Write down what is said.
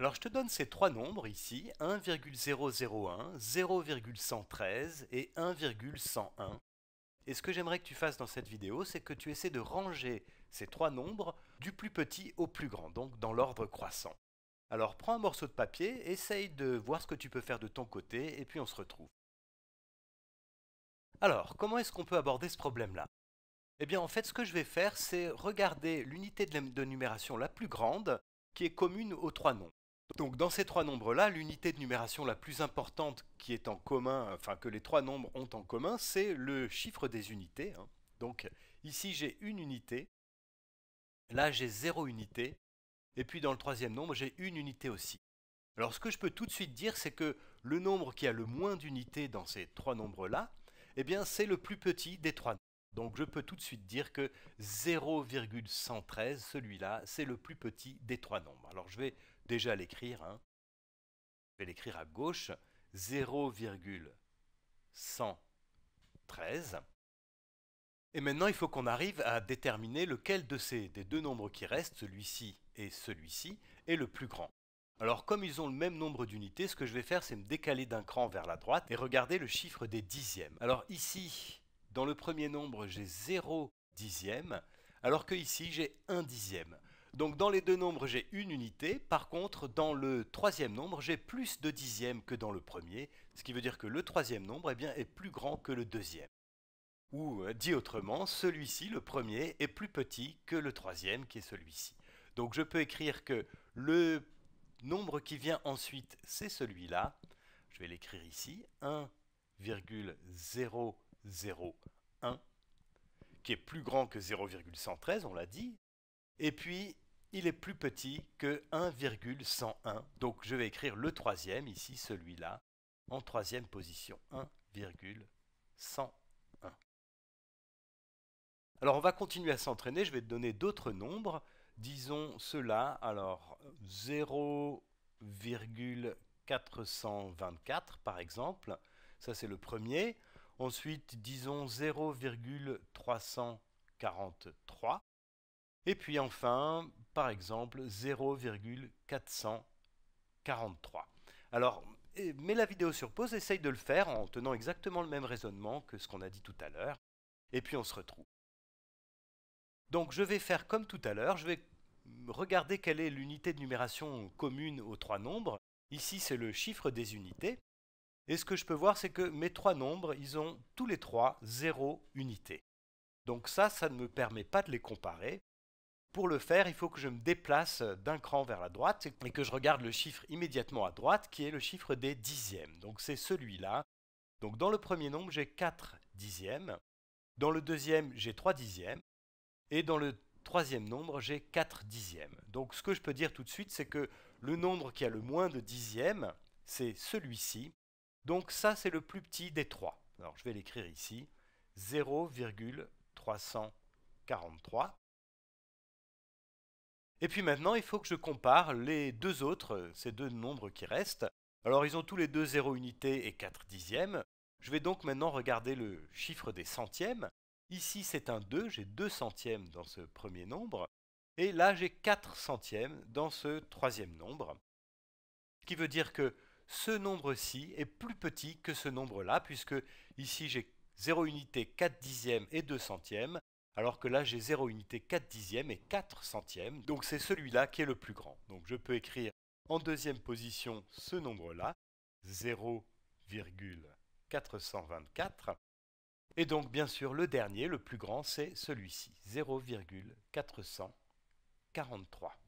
Alors je te donne ces trois nombres ici, 1,001, 0,113 et 1,101. Et ce que j'aimerais que tu fasses dans cette vidéo, c'est que tu essaies de ranger ces trois nombres du plus petit au plus grand, donc dans l'ordre croissant. Alors prends un morceau de papier, essaye de voir ce que tu peux faire de ton côté, et puis on se retrouve. Alors, comment est-ce qu'on peut aborder ce problème-là Eh bien, en fait, ce que je vais faire, c'est regarder l'unité de numération la plus grande qui est commune aux trois nombres. Donc dans ces trois nombres-là, l'unité de numération la plus importante qui est en commun, enfin que les trois nombres ont en commun, c'est le chiffre des unités. Hein. Donc ici j'ai une unité, là j'ai zéro unité, et puis dans le troisième nombre j'ai une unité aussi. Alors ce que je peux tout de suite dire, c'est que le nombre qui a le moins d'unités dans ces trois nombres-là, eh bien c'est le plus petit des trois nombres. Donc je peux tout de suite dire que 0,113, celui-là, c'est le plus petit des trois nombres. Alors je vais déjà l'écrire. Hein. Je vais l'écrire à gauche. 0,113. Et maintenant, il faut qu'on arrive à déterminer lequel de ces des deux nombres qui restent, celui-ci et celui-ci, est le plus grand. Alors comme ils ont le même nombre d'unités, ce que je vais faire c'est me décaler d'un cran vers la droite et regarder le chiffre des dixièmes. Alors ici, dans le premier nombre, j'ai 0 dixième, alors que ici j'ai 1 dixième. Donc dans les deux nombres, j'ai une unité. Par contre, dans le troisième nombre, j'ai plus de dixièmes que dans le premier, ce qui veut dire que le troisième nombre eh bien, est plus grand que le deuxième. Ou, euh, dit autrement, celui-ci, le premier, est plus petit que le troisième, qui est celui-ci. Donc je peux écrire que le nombre qui vient ensuite, c'est celui-là. Je vais l'écrire ici, 1,001, qui est plus grand que 0,113, on l'a dit, et puis, il est plus petit que 1,101. Donc je vais écrire le troisième, ici celui-là, en troisième position. 1,101. Alors on va continuer à s'entraîner, je vais te donner d'autres nombres. Disons cela, alors 0,424 par exemple, ça c'est le premier. Ensuite, disons 0,343. Et puis enfin, par exemple, 0,443. Alors, mets la vidéo sur pause, essaye de le faire en tenant exactement le même raisonnement que ce qu'on a dit tout à l'heure, et puis on se retrouve. Donc je vais faire comme tout à l'heure, je vais regarder quelle est l'unité de numération commune aux trois nombres. Ici, c'est le chiffre des unités. Et ce que je peux voir, c'est que mes trois nombres, ils ont tous les trois 0 unités. Donc ça, ça ne me permet pas de les comparer. Pour le faire, il faut que je me déplace d'un cran vers la droite et que je regarde le chiffre immédiatement à droite qui est le chiffre des dixièmes. Donc c'est celui-là. Donc dans le premier nombre, j'ai 4 dixièmes. Dans le deuxième, j'ai 3 dixièmes. Et dans le troisième nombre, j'ai 4 dixièmes. Donc ce que je peux dire tout de suite, c'est que le nombre qui a le moins de dixièmes, c'est celui-ci. Donc ça, c'est le plus petit des trois. Alors je vais l'écrire ici. 0,343. Et puis maintenant, il faut que je compare les deux autres, euh, ces deux nombres qui restent. Alors ils ont tous les deux 0 unités et 4 dixièmes. Je vais donc maintenant regarder le chiffre des centièmes. Ici c'est un 2, j'ai 2 centièmes dans ce premier nombre. Et là j'ai 4 centièmes dans ce troisième nombre. Ce qui veut dire que ce nombre-ci est plus petit que ce nombre-là, puisque ici j'ai 0 unité, 4 dixièmes et 2 centièmes, alors que là j'ai 0 unité 4 dixièmes et 4 centièmes, donc c'est celui-là qui est le plus grand. Donc je peux écrire en deuxième position ce nombre-là, 0,424, et donc bien sûr le dernier, le plus grand, c'est celui-ci, 0,443.